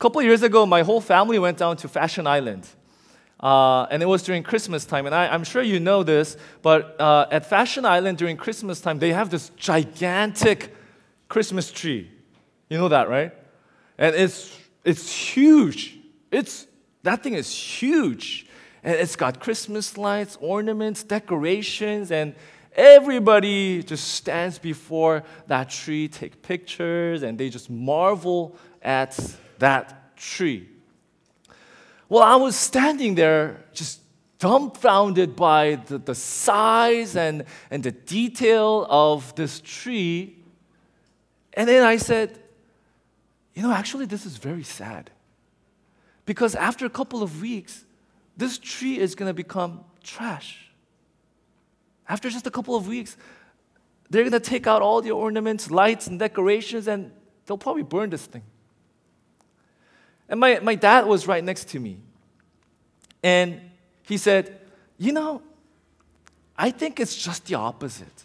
couple years ago, my whole family went down to Fashion Island. Uh, and it was during Christmas time. And I, am sure you know this, but uh, at Fashion Island during Christmas time, they have this gigantic Christmas tree. You know that, right? And it's, it's huge. It's, that thing is huge. And it's got Christmas lights, ornaments, decorations, and everybody just stands before that tree, take pictures, and they just marvel at that tree. Well, I was standing there just dumbfounded by the, the size and, and the detail of this tree. And then I said, you know, actually, this is very sad. Because after a couple of weeks, this tree is going to become trash. After just a couple of weeks, they're going to take out all the ornaments, lights, and decorations, and they'll probably burn this thing. And my, my dad was right next to me. And he said, You know, I think it's just the opposite.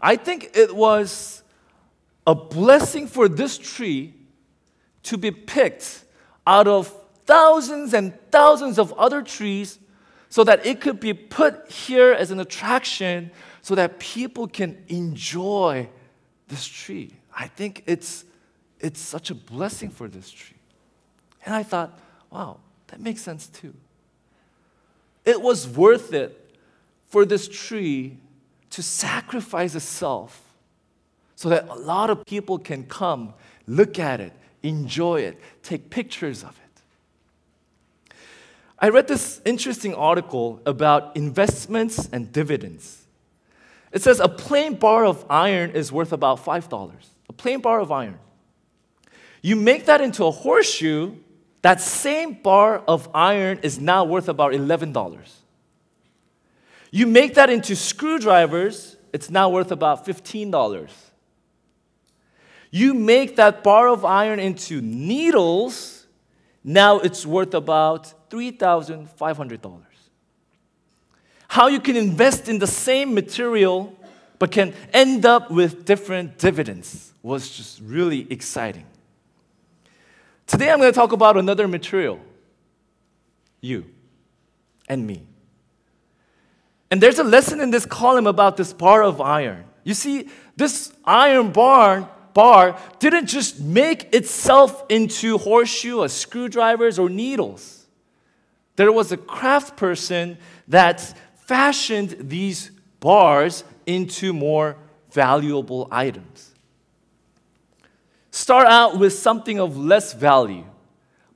I think it was a blessing for this tree to be picked out of thousands and thousands of other trees so that it could be put here as an attraction so that people can enjoy this tree. I think it's, it's such a blessing for this tree. And I thought, wow, that makes sense too. It was worth it for this tree to sacrifice itself so that a lot of people can come, look at it, enjoy it, take pictures of it. I read this interesting article about investments and dividends. It says a plain bar of iron is worth about $5. A plain bar of iron. You make that into a horseshoe, that same bar of iron is now worth about $11. You make that into screwdrivers, it's now worth about $15. You make that bar of iron into needles, now it's worth about $3,500. How you can invest in the same material but can end up with different dividends was just really exciting. Today I'm going to talk about another material you and me. And there's a lesson in this column about this bar of iron. You see, this iron bar, bar didn't just make itself into horseshoe, screwdrivers, or needles. There was a craft person that fashioned these bars into more valuable items start out with something of less value.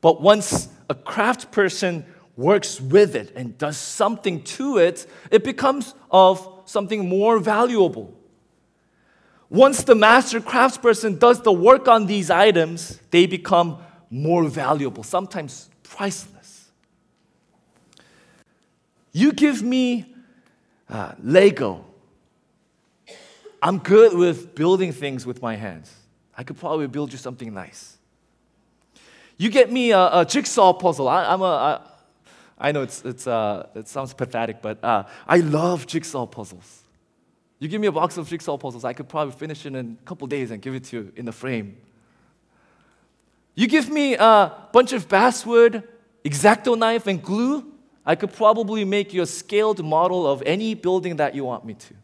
But once a craft person works with it and does something to it, it becomes of something more valuable. Once the master craftsperson does the work on these items, they become more valuable, sometimes priceless. You give me uh, Lego. I'm good with building things with my hands. I could probably build you something nice. You get me a, a jigsaw puzzle. I, am a, a, I know it's, it's, uh, it sounds pathetic, but uh, I love jigsaw puzzles. You give me a box of jigsaw puzzles, I could probably finish it in a couple days and give it to you in a frame. You give me a bunch of basswood, exacto knife, and glue, I could probably make you a scaled model of any building that you want me to.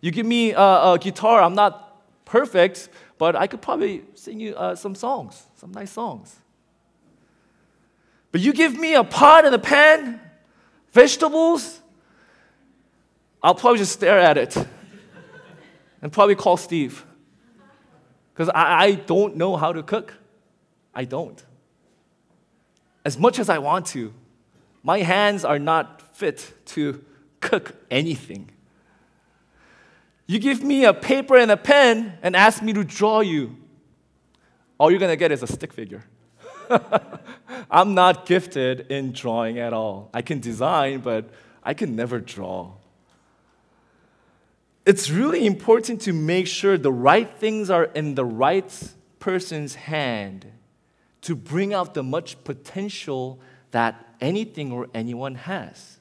You give me a, a guitar, I'm not perfect, but I could probably sing you uh, some songs, some nice songs. But you give me a pot and a pan, vegetables, I'll probably just stare at it and probably call Steve. Because I, I don't know how to cook. I don't. As much as I want to, my hands are not fit to cook anything. You give me a paper and a pen and ask me to draw you. All you're going to get is a stick figure. I'm not gifted in drawing at all. I can design, but I can never draw. It's really important to make sure the right things are in the right person's hand to bring out the much potential that anything or anyone has.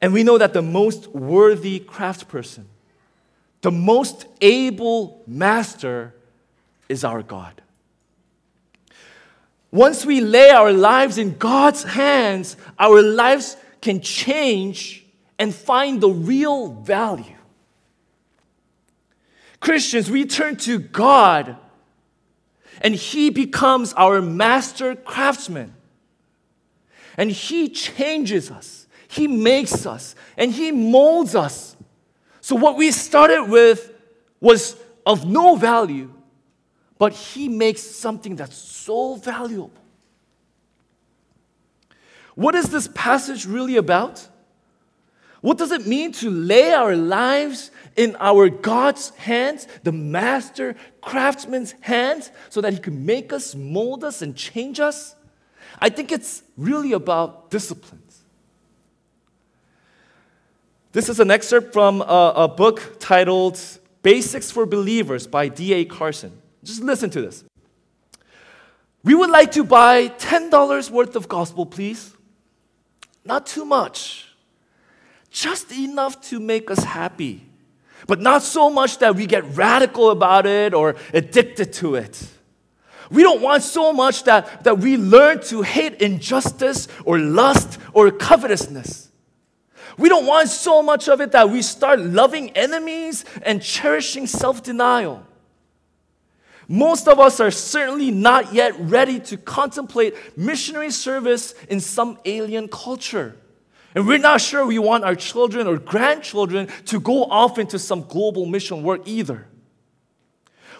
And we know that the most worthy craftsperson, the most able master is our God. Once we lay our lives in God's hands, our lives can change and find the real value. Christians, we turn to God and He becomes our master craftsman and He changes us. He makes us and He molds us. So, what we started with was of no value, but He makes something that's so valuable. What is this passage really about? What does it mean to lay our lives in our God's hands, the master craftsman's hands, so that he can make us, mold us, and change us? I think it's really about discipline. This is an excerpt from a, a book titled Basics for Believers by D.A. Carson. Just listen to this. We would like to buy $10 worth of gospel, please. Not too much. Just enough to make us happy, but not so much that we get radical about it or addicted to it. We don't want so much that, that we learn to hate injustice or lust or covetousness. We don't want so much of it that we start loving enemies and cherishing self denial. Most of us are certainly not yet ready to contemplate missionary service in some alien culture. And we're not sure we want our children or grandchildren to go off into some global mission work either.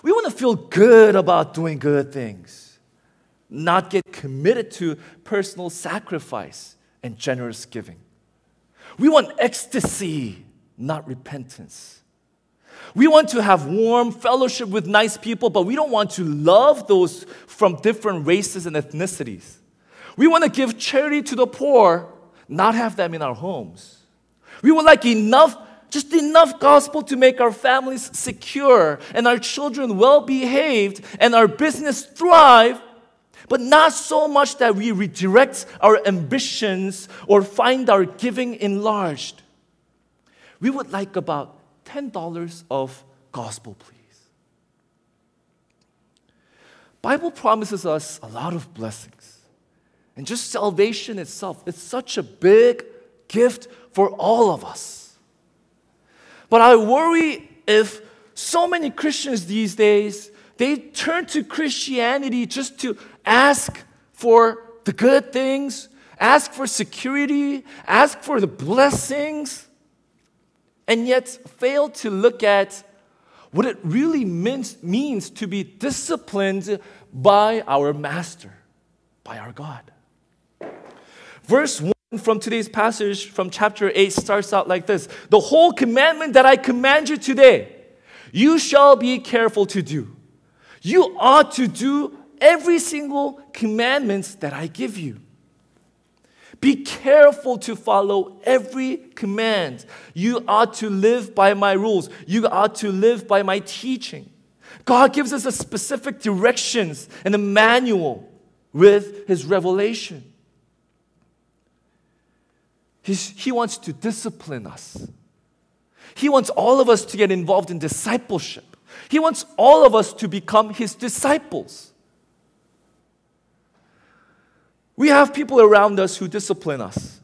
We want to feel good about doing good things, not get committed to personal sacrifice and generous giving. We want ecstasy, not repentance. We want to have warm fellowship with nice people, but we don't want to love those from different races and ethnicities. We want to give charity to the poor, not have them in our homes. We would like enough, just enough gospel to make our families secure and our children well behaved and our business thrive, but not so much that we redirect our ambitions or find our giving enlarged. We would like about $10 of gospel, please. Bible promises us a lot of blessings. And just salvation itself, it's such a big gift for all of us. But I worry if so many Christians these days, they turn to Christianity just to Ask for the good things, ask for security, ask for the blessings, and yet fail to look at what it really means, means to be disciplined by our master, by our God. Verse 1 from today's passage from chapter 8 starts out like this The whole commandment that I command you today, you shall be careful to do. You ought to do every single commandments that I give you. Be careful to follow every command. You are to live by my rules. You are to live by my teaching. God gives us a specific directions and a manual with his revelation. He's, he wants to discipline us. He wants all of us to get involved in discipleship. He wants all of us to become his disciples. We have people around us who discipline us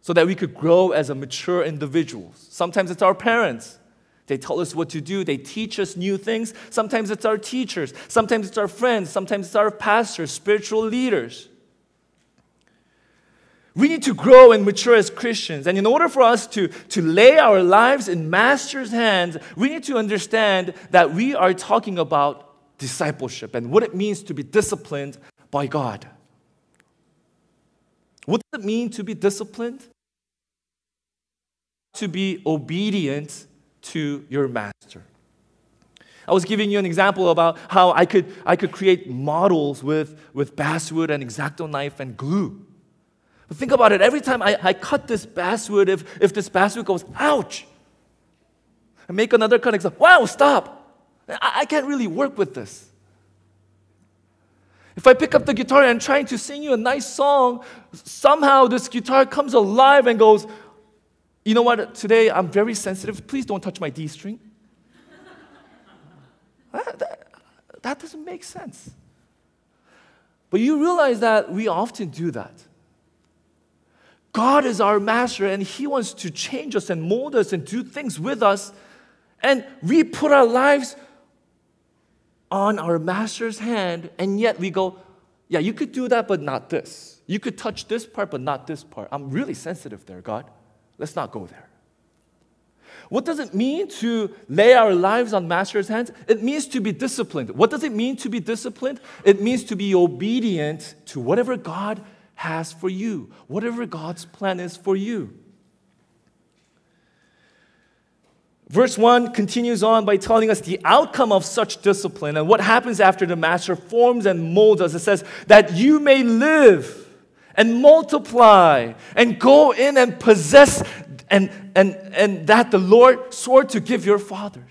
so that we could grow as a mature individual. Sometimes it's our parents. They tell us what to do. They teach us new things. Sometimes it's our teachers. Sometimes it's our friends. Sometimes it's our pastors, spiritual leaders. We need to grow and mature as Christians. And in order for us to, to lay our lives in Master's hands, we need to understand that we are talking about discipleship and what it means to be disciplined by God. What does it mean to be disciplined? To be obedient to your master. I was giving you an example about how I could, I could create models with, with basswood and exacto knife and glue. But think about it every time I, I cut this basswood, if, if this basswood goes, ouch, I make another cut, and say, wow, stop. I, I can't really work with this. If I pick up the guitar and I'm trying to sing you a nice song, somehow this guitar comes alive and goes, you know what, today I'm very sensitive. Please don't touch my D string. that, that, that doesn't make sense. But you realize that we often do that. God is our master and he wants to change us and mold us and do things with us. And we put our lives on our master's hand, and yet we go, yeah, you could do that, but not this. You could touch this part, but not this part. I'm really sensitive there, God. Let's not go there. What does it mean to lay our lives on master's hands? It means to be disciplined. What does it mean to be disciplined? It means to be obedient to whatever God has for you, whatever God's plan is for you. Verse 1 continues on by telling us the outcome of such discipline and what happens after the master forms and molds us. It says, that you may live and multiply and go in and possess, and, and, and that the Lord swore to give your fathers.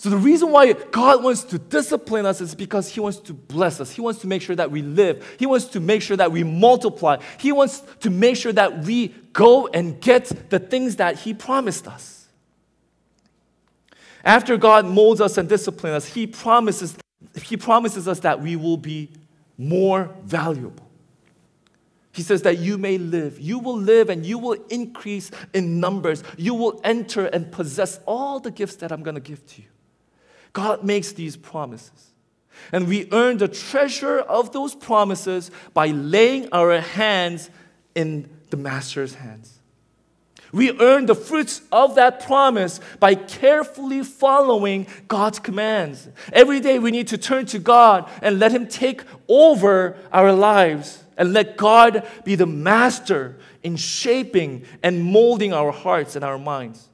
So, the reason why God wants to discipline us is because He wants to bless us. He wants to make sure that we live. He wants to make sure that we multiply. He wants to make sure that we go and get the things that He promised us. After God molds us and disciplines us, He promises, he promises us that we will be more valuable. He says that you may live. You will live and you will increase in numbers. You will enter and possess all the gifts that I'm going to give to you. God makes these promises. And we earn the treasure of those promises by laying our hands in the Master's hands. We earn the fruits of that promise by carefully following God's commands. Every day we need to turn to God and let Him take over our lives and let God be the master in shaping and molding our hearts and our minds.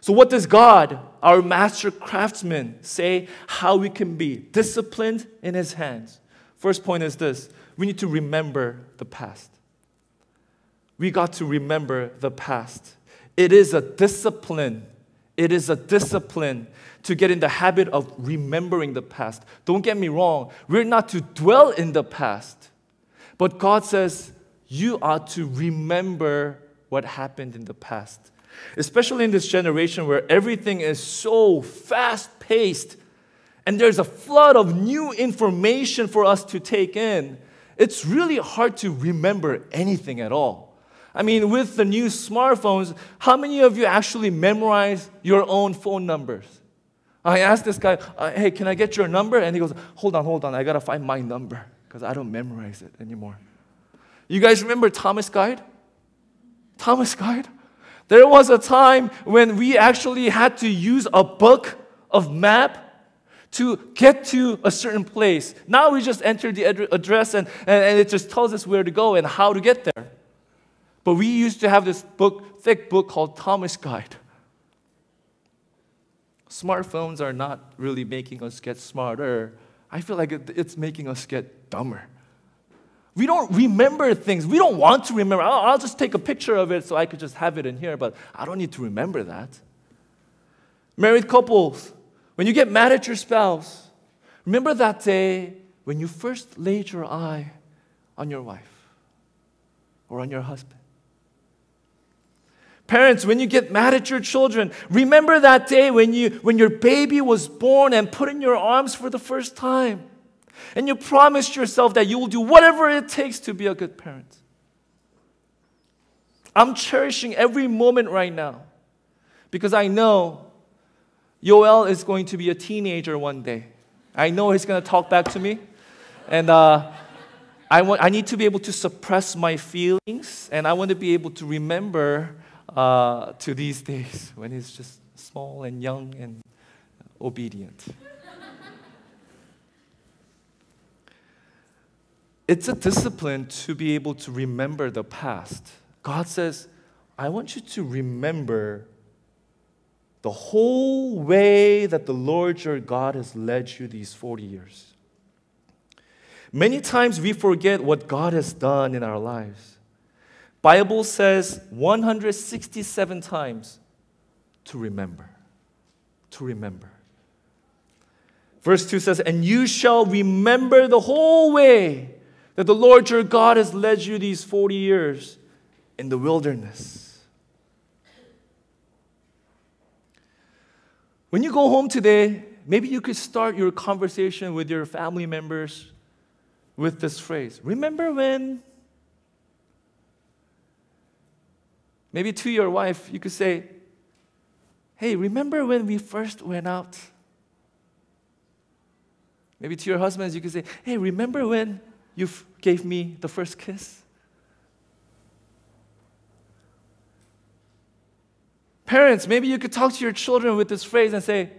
So, what does God, our master craftsman, say how we can be disciplined in his hands? First point is this we need to remember the past. We got to remember the past. It is a discipline. It is a discipline to get in the habit of remembering the past. Don't get me wrong, we're not to dwell in the past, but God says you are to remember what happened in the past especially in this generation where everything is so fast paced and there's a flood of new information for us to take in, it's really hard to remember anything at all. I mean, with the new smartphones, how many of you actually memorize your own phone numbers? I asked this guy, uh, hey, can I get your number? And he goes, hold on, hold on, I gotta find my number because I don't memorize it anymore. You guys remember Thomas Guide? Thomas Guide? There was a time when we actually had to use a book of map to get to a certain place. Now we just enter the address and, and, and it just tells us where to go and how to get there. But we used to have this book, thick book called Thomas Guide. Smartphones are not really making us get smarter. I feel like it, it's making us get dumber. We don't remember things. We don't want to remember. I'll, I'll just take a picture of it so I could just have it in here, but I don't need to remember that. Married couples, when you get mad at your spouse, remember that day when you first laid your eye on your wife or on your husband. Parents, when you get mad at your children, remember that day when, you, when your baby was born and put in your arms for the first time. And you promised yourself that you will do whatever it takes to be a good parent. I'm cherishing every moment right now because I know Yoel is going to be a teenager one day. I know he's going to talk back to me. And uh, I, want, I need to be able to suppress my feelings and I want to be able to remember uh, to these days when he's just small and young and obedient. it's a discipline to be able to remember the past. God says, I want you to remember the whole way that the Lord your God has led you these 40 years. Many times we forget what God has done in our lives. Bible says 167 times to remember. To remember. Verse 2 says, "And you shall remember the whole way that the Lord your God has led you these 40 years in the wilderness. When you go home today, maybe you could start your conversation with your family members with this phrase Remember when? Maybe to your wife, you could say, Hey, remember when we first went out? Maybe to your husbands, you could say, Hey, remember when you gave me the first kiss? Parents, maybe you could talk to your children with this phrase and say,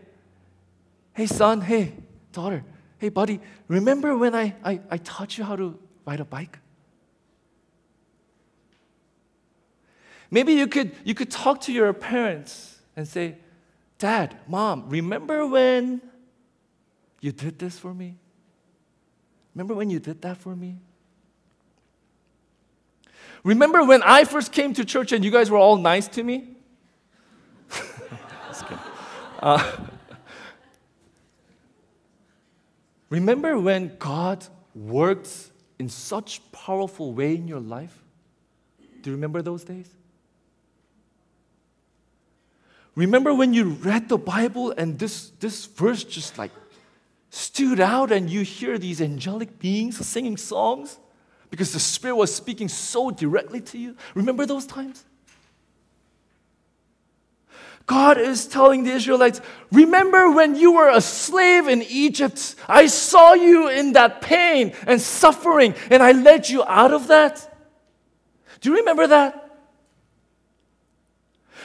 Hey, son, hey, daughter, hey, buddy, remember when I, I, I taught you how to ride a bike? Maybe you could, you could talk to your parents and say, Dad, mom, remember when you did this for me? Remember when you did that for me? Remember when I first came to church and you guys were all nice to me? uh, remember when God worked in such powerful way in your life? Do you remember those days? Remember when you read the Bible and this, this verse just like stood out and you hear these angelic beings singing songs because the Spirit was speaking so directly to you. Remember those times? God is telling the Israelites, Remember when you were a slave in Egypt? I saw you in that pain and suffering, and I led you out of that. Do you remember that?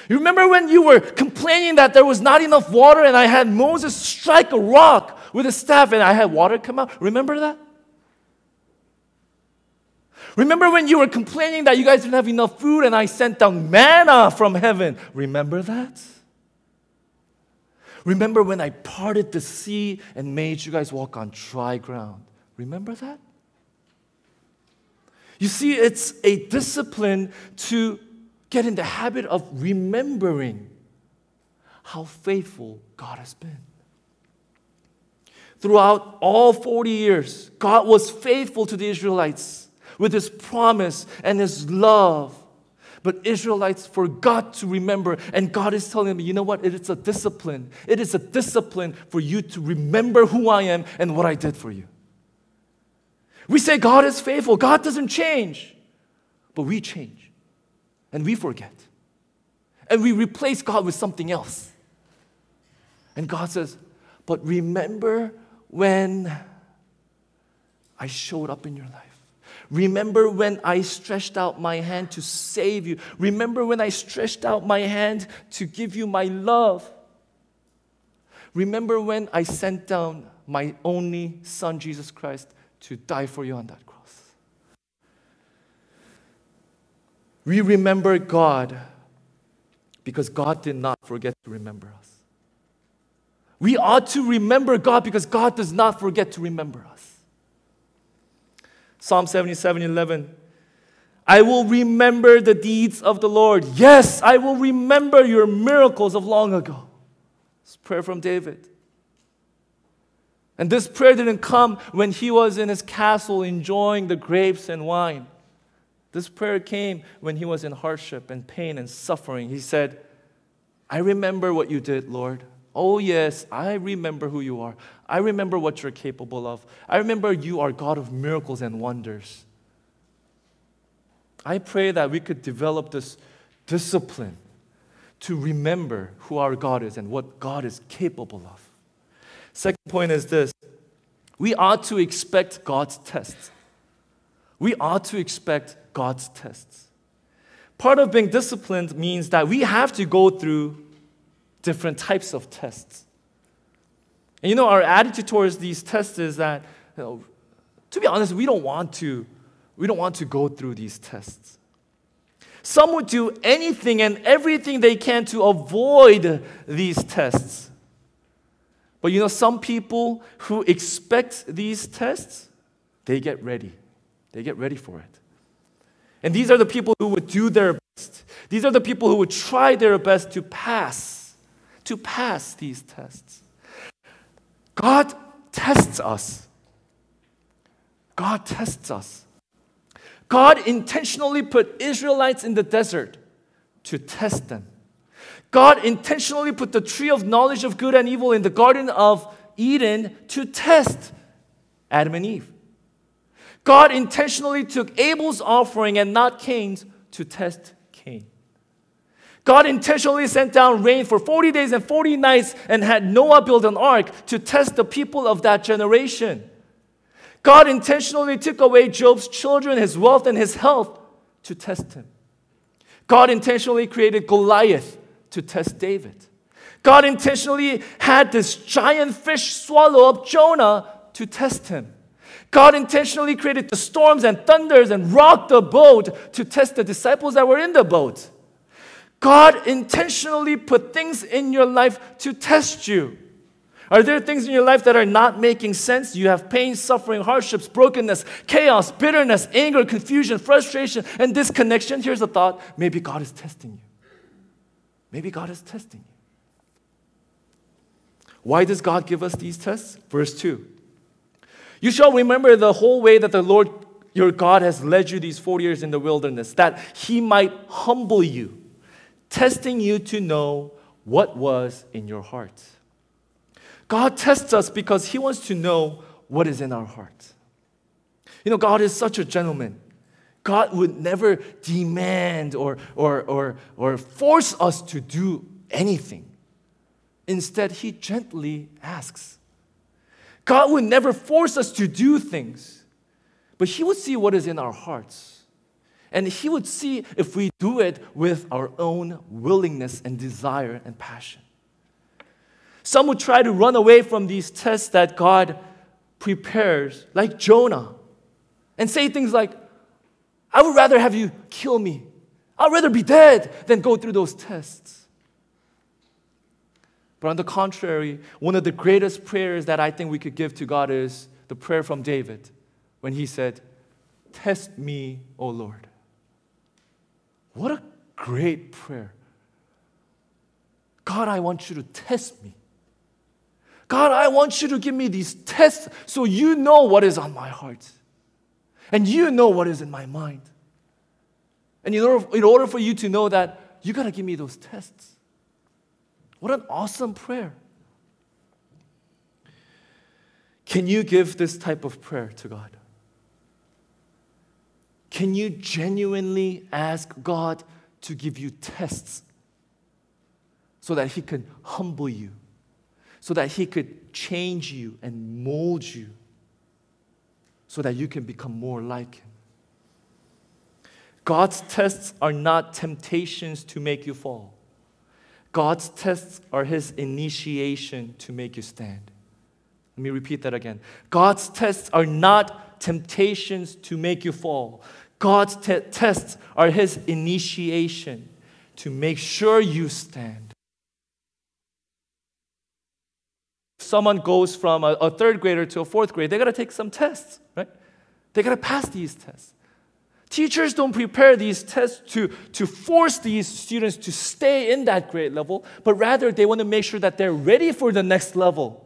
You remember when you were complaining that there was not enough water and I had Moses strike a rock with a staff and I had water come out. Remember that? Remember when you were complaining that you guys didn't have enough food and I sent down manna from heaven? Remember that? Remember when I parted the sea and made you guys walk on dry ground? Remember that? You see, it's a discipline to get in the habit of remembering how faithful God has been. Throughout all 40 years, God was faithful to the Israelites with his promise and his love. But Israelites forgot to remember, and God is telling them, you know what? It is a discipline. It is a discipline for you to remember who I am and what I did for you. We say God is faithful, God doesn't change, but we change and we forget. And we replace God with something else. And God says, but remember when I showed up in your life. Remember when I stretched out my hand to save you. Remember when I stretched out my hand to give you my love. Remember when I sent down my only son, Jesus Christ, to die for you on that cross. We remember God because God did not forget to remember us. We ought to remember God because God does not forget to remember us. Psalm 77 11. I will remember the deeds of the Lord. Yes, I will remember your miracles of long ago. This prayer from David. And this prayer didn't come when he was in his castle enjoying the grapes and wine. This prayer came when he was in hardship and pain and suffering. He said, I remember what you did, Lord. Oh, yes, I remember who you are. I remember what you're capable of. I remember you are God of miracles and wonders. I pray that we could develop this discipline to remember who our God is and what God is capable of. Second point is this we ought to expect God's tests. We ought to expect God's tests. Part of being disciplined means that we have to go through different types of tests. And you know, our attitude towards these tests is that, you know, to be honest, we don't want to, we don't want to go through these tests. Some would do anything and everything they can to avoid these tests. But you know, some people who expect these tests, they get ready. They get ready for it. And these are the people who would do their best. These are the people who would try their best to pass to pass these tests. God tests us. God tests us. God intentionally put Israelites in the desert to test them. God intentionally put the tree of knowledge of good and evil in the Garden of Eden to test Adam and Eve. God intentionally took Abel's offering and not Cain's to test Cain. God intentionally sent down rain for 40 days and 40 nights and had Noah build an ark to test the people of that generation. God intentionally took away Job's children, his wealth, and his health to test him. God intentionally created Goliath to test David. God intentionally had this giant fish swallow up Jonah to test him. God intentionally created the storms and thunders and rocked the boat to test the disciples that were in the boat. God intentionally put things in your life to test you. Are there things in your life that are not making sense? You have pain, suffering, hardships, brokenness, chaos, bitterness, anger, confusion, frustration, and disconnection. Here's a thought maybe God is testing you. Maybe God is testing you. Why does God give us these tests? Verse 2 You shall remember the whole way that the Lord your God has led you these 40 years in the wilderness, that he might humble you testing you to know what was in your heart. God tests us because He wants to know what is in our heart. You know, God is such a gentleman. God would never demand or, or, or, or force us to do anything. Instead, He gently asks. God would never force us to do things, but He would see what is in our hearts. And He would see if we do it with our own willingness and desire and passion. Some would try to run away from these tests that God prepares, like Jonah, and say things like, I would rather have you kill me. I'd rather be dead than go through those tests. But on the contrary, one of the greatest prayers that I think we could give to God is the prayer from David when he said, Test me, O Lord. What a great prayer. God, I want you to test me. God, I want you to give me these tests so you know what is on my heart. And you know what is in my mind. And in order, in order for you to know that, you got to give me those tests. What an awesome prayer. Can you give this type of prayer to God? Can you genuinely ask God to give you tests so that He can humble you, so that He could change you and mold you, so that you can become more like Him? God's tests are not temptations to make you fall. God's tests are His initiation to make you stand. Let me repeat that again. God's tests are not temptations to make you fall. God's te- tests are His initiation to make sure you stand. Someone goes from a, a third grader to a fourth grade, they gotta take some tests, right? They gotta pass these tests. Teachers don't prepare these tests to, to force these students to stay in that grade level, but rather they want to make sure that they're ready for the next level.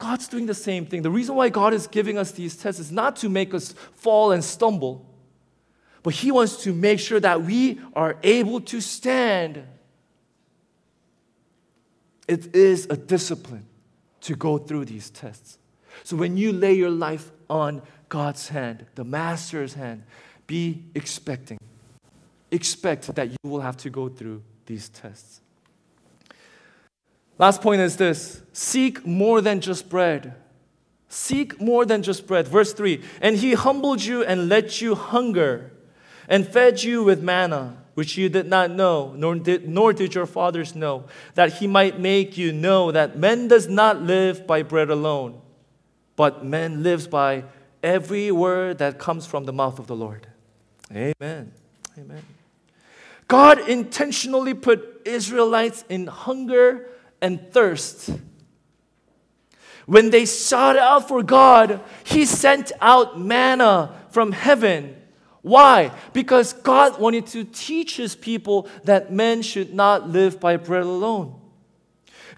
God's doing the same thing. The reason why God is giving us these tests is not to make us fall and stumble, but He wants to make sure that we are able to stand. It is a discipline to go through these tests. So when you lay your life on God's hand, the Master's hand, be expecting. Expect that you will have to go through these tests. Last point is this seek more than just bread. Seek more than just bread. Verse 3 And he humbled you and let you hunger and fed you with manna, which you did not know, nor did, nor did your fathers know, that he might make you know that man does not live by bread alone, but man lives by every word that comes from the mouth of the Lord. Amen. Amen. God intentionally put Israelites in hunger and thirst. When they sought out for God, He sent out manna from heaven. Why? Because God wanted to teach His people that men should not live by bread alone.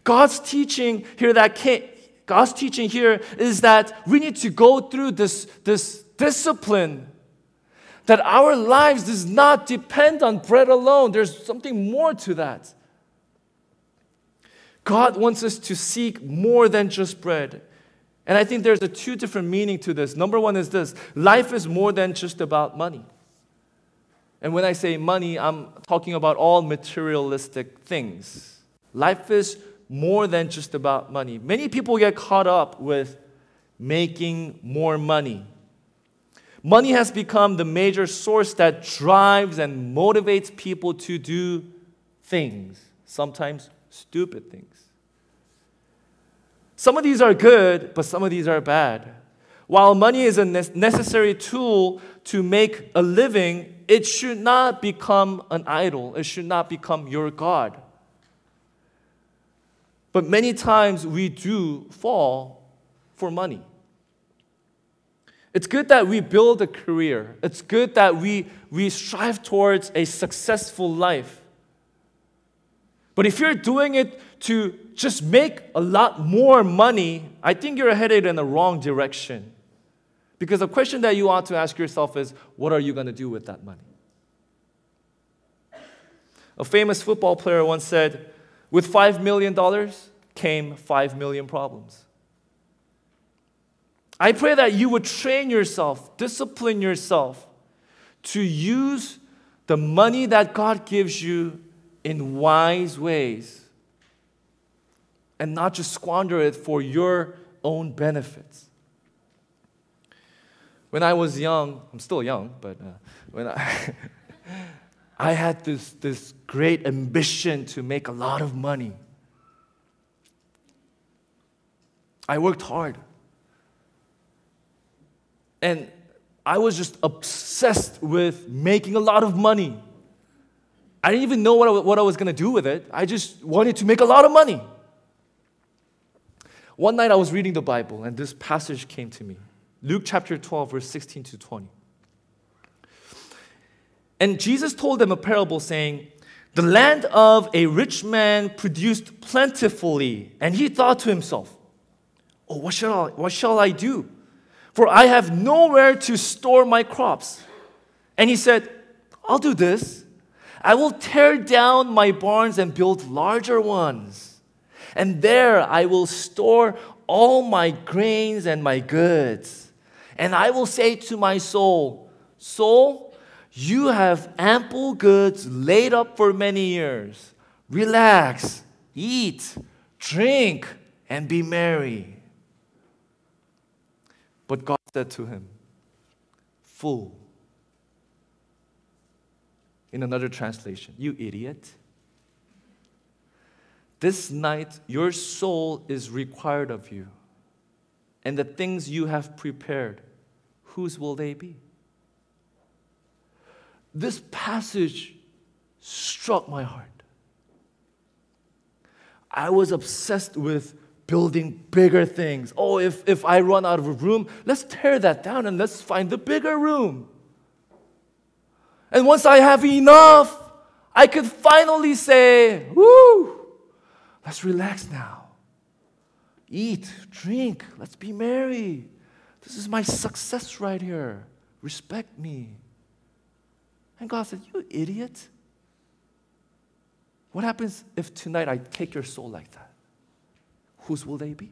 God's teaching here that came, God's teaching here is that we need to go through this, this discipline that our lives does not depend on bread alone. There's something more to that. God wants us to seek more than just bread. And I think there's a two different meaning to this. Number one is this life is more than just about money. And when I say money, I'm talking about all materialistic things. Life is more than just about money. Many people get caught up with making more money. Money has become the major source that drives and motivates people to do things, sometimes stupid things. Some of these are good, but some of these are bad. While money is a necessary tool to make a living, it should not become an idol. It should not become your God. But many times we do fall for money. It's good that we build a career. It's good that we, we strive towards a successful life. But if you're doing it to just make a lot more money, I think you're headed in the wrong direction. Because the question that you ought to ask yourself is what are you going to do with that money? A famous football player once said, With $5 million came 5 million problems. I pray that you would train yourself, discipline yourself to use the money that God gives you in wise ways and not just squander it for your own benefits. When I was young, I'm still young, but uh, when I, I had this, this great ambition to make a lot of money. I worked hard. And I was just obsessed with making a lot of money. I didn't even know what I, what I was going to do with it. I just wanted to make a lot of money. One night I was reading the Bible and this passage came to me Luke chapter 12, verse 16 to 20. And Jesus told them a parable saying, The land of a rich man produced plentifully. And he thought to himself, Oh, what shall I, what shall I do? For I have nowhere to store my crops. And he said, I'll do this. I will tear down my barns and build larger ones. And there I will store all my grains and my goods. And I will say to my soul, Soul, you have ample goods laid up for many years. Relax, eat, drink, and be merry. But God said to him, Fool. In another translation, you idiot. This night, your soul is required of you, and the things you have prepared, whose will they be? This passage struck my heart. I was obsessed with building bigger things. Oh, if, if I run out of room, let's tear that down and let's find the bigger room. And once I have enough, I could finally say, Woo, let's relax now. Eat, drink, let's be merry. This is my success right here. Respect me. And God said, You idiot. What happens if tonight I take your soul like that? Whose will they be?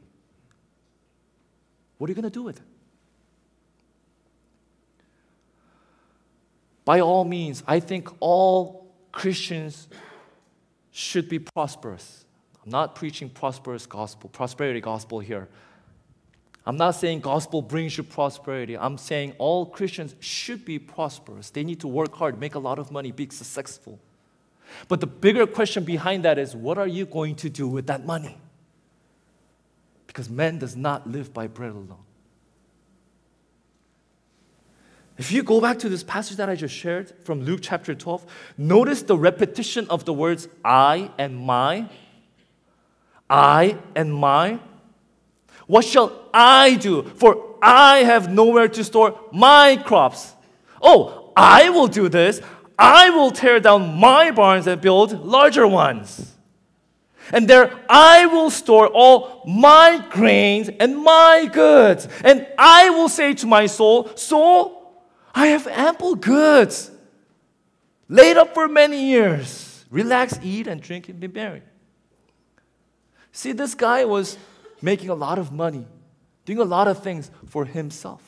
What are you going to do with it? by all means, I think all Christians should be prosperous. I'm not preaching prosperous gospel, prosperity gospel here. I'm not saying gospel brings you prosperity. I'm saying all Christians should be prosperous. They need to work hard, make a lot of money, be successful. But the bigger question behind that is what are you going to do with that money? Because man does not live by bread alone. If you go back to this passage that I just shared from Luke chapter 12, notice the repetition of the words I and my. I and my. What shall I do? For I have nowhere to store my crops. Oh, I will do this. I will tear down my barns and build larger ones. And there I will store all my grains and my goods. And I will say to my soul, Soul, I have ample goods laid up for many years. Relax, eat, and drink, and be merry. See, this guy was making a lot of money, doing a lot of things for himself,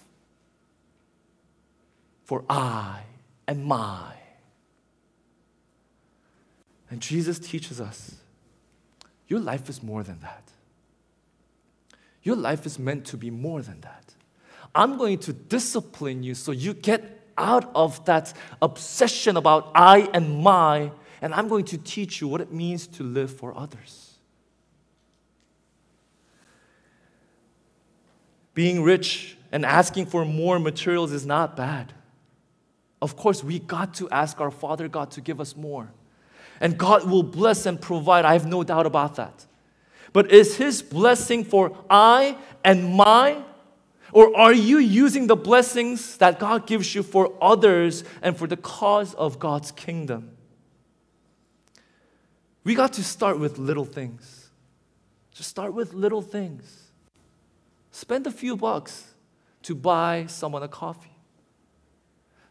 for I and my. And Jesus teaches us your life is more than that. Your life is meant to be more than that. I'm going to discipline you so you get out of that obsession about I and my, and I'm going to teach you what it means to live for others. Being rich and asking for more materials is not bad. Of course, we got to ask our Father God to give us more. And God will bless and provide. I have no doubt about that. But is His blessing for I and my, or are you using the blessings that God gives you for others and for the cause of God's kingdom? We got to start with little things. Just start with little things. Spend a few bucks to buy someone a coffee.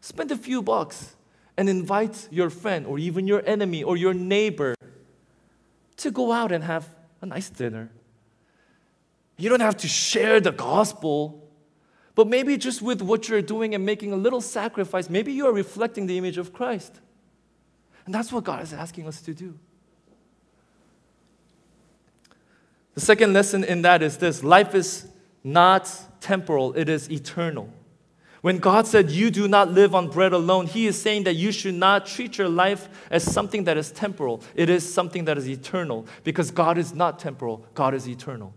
Spend a few bucks and invite your friend or even your enemy or your neighbor to go out and have a nice dinner. You don't have to share the gospel but maybe just with what you're doing and making a little sacrifice, maybe you are reflecting the image of Christ. And that's what God is asking us to do. The second lesson in that is this life is not temporal, it is eternal. When God said, You do not live on bread alone, He is saying that you should not treat your life as something that is temporal. It is something that is eternal because God is not temporal, God is eternal.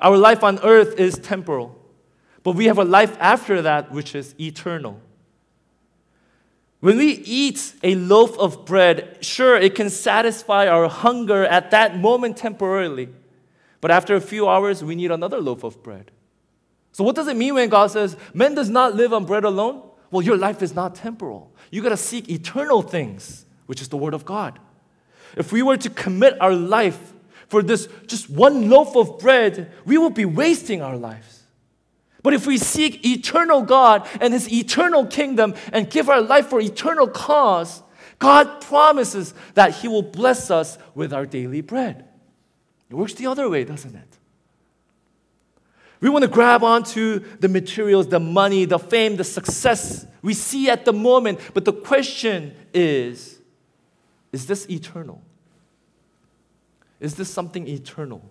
Our life on earth is temporal. But we have a life after that which is eternal. When we eat a loaf of bread, sure, it can satisfy our hunger at that moment temporarily. But after a few hours, we need another loaf of bread. So, what does it mean when God says, man does not live on bread alone? Well, your life is not temporal. You gotta seek eternal things, which is the Word of God. If we were to commit our life for this just one loaf of bread, we would be wasting our lives. But if we seek eternal God and His eternal kingdom and give our life for eternal cause, God promises that He will bless us with our daily bread. It works the other way, doesn't it? We want to grab onto the materials, the money, the fame, the success we see at the moment. But the question is is this eternal? Is this something eternal?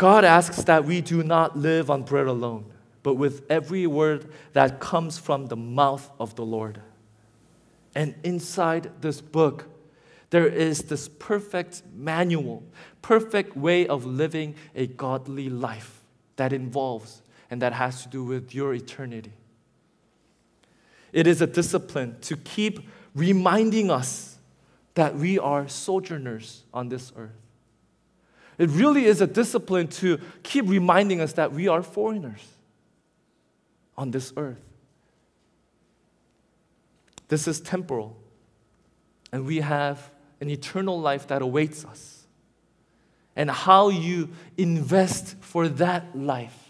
God asks that we do not live on bread alone, but with every word that comes from the mouth of the Lord. And inside this book, there is this perfect manual, perfect way of living a godly life that involves and that has to do with your eternity. It is a discipline to keep reminding us that we are sojourners on this earth it really is a discipline to keep reminding us that we are foreigners on this earth. This is temporal, and we have an eternal life that awaits us. And how you invest for that life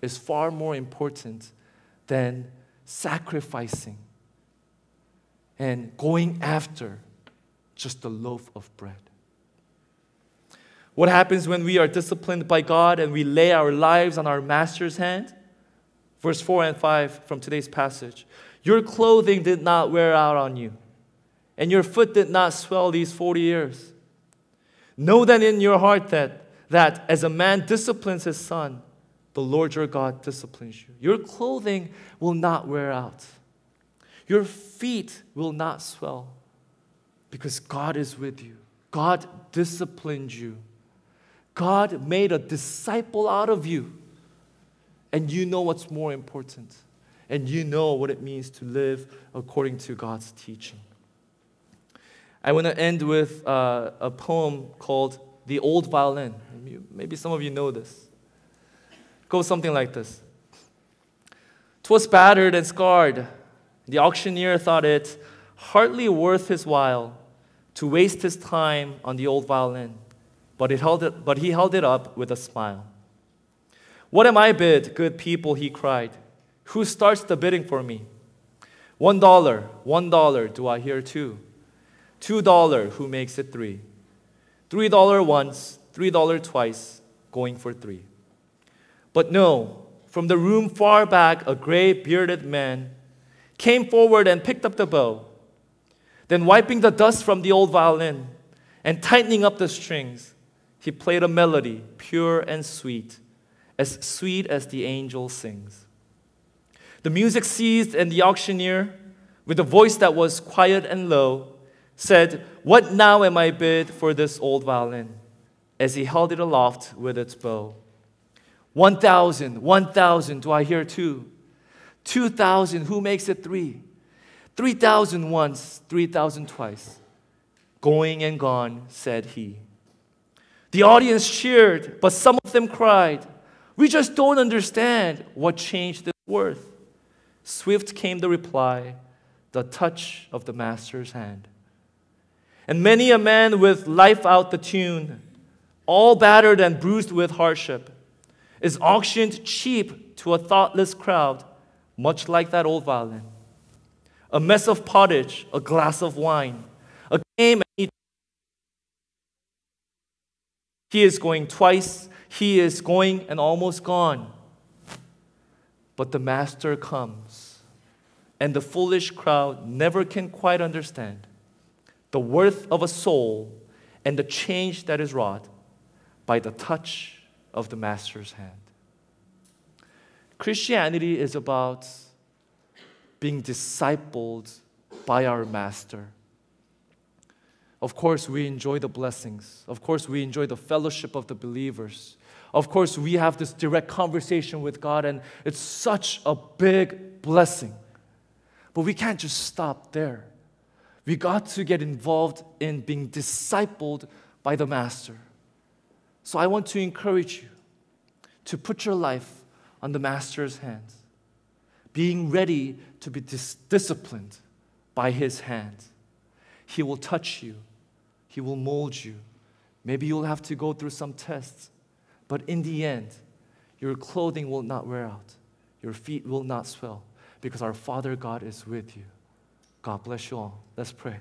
is far more important than sacrificing and going after just a loaf of bread. What happens when we are disciplined by God and we lay our lives on our master's hand? Verse 4 and 5 from today's passage. Your clothing did not wear out on you, and your foot did not swell these 40 years. Know then in your heart that, that as a man disciplines his son, the Lord your God disciplines you. Your clothing will not wear out, your feet will not swell, because God is with you. God disciplines you God made a disciple out of you. And you know what's more important. And you know what it means to live according to God's teaching. I want to end with uh, a poem called The Old Violin. Maybe some of you know this. It goes something like this Twas battered and scarred. The auctioneer thought it hardly worth his while to waste his time on the old violin but, it held it, but he held it up with a smile. What am I bid, good people? He cried. Who starts the bidding for me? One dollar, one dollar do I hear too. Two dollar, who makes it three? Three dollar once, three dollar twice, going for three. But no, from the room far back, a gray bearded man came forward and picked up the bow. Then, wiping the dust from the old violin and tightening up the strings, he played a melody, pure and sweet, as sweet as the angel sings. The music ceased, and the auctioneer, with a voice that was quiet and low, said, What now am I bid for this old violin? as he held it aloft with its bow. One thousand, one thousand, do I hear two? Two thousand, who makes it three? Three thousand once, three thousand twice. Going and gone, said he. The audience cheered, but some of them cried, We just don't understand what changed this worth. Swift came the reply, the touch of the master's hand. And many a man with life out the tune, all battered and bruised with hardship, is auctioned cheap to a thoughtless crowd, much like that old violin. A mess of pottage, a glass of wine, a game He is going twice, he is going and almost gone. But the master comes, and the foolish crowd never can quite understand the worth of a soul and the change that is wrought by the touch of the master's hand. Christianity is about being discipled by our master. Of course, we enjoy the blessings. Of course, we enjoy the fellowship of the believers. Of course, we have this direct conversation with God, and it's such a big blessing. But we can't just stop there. We got to get involved in being discipled by the Master. So I want to encourage you to put your life on the Master's hands, being ready to be dis- disciplined by His hand. He will touch you he will mold you. Maybe you'll have to go through some tests, but in the end, your clothing will not wear out, your feet will not swell, because our Father God is with you. God bless you all. Let's pray.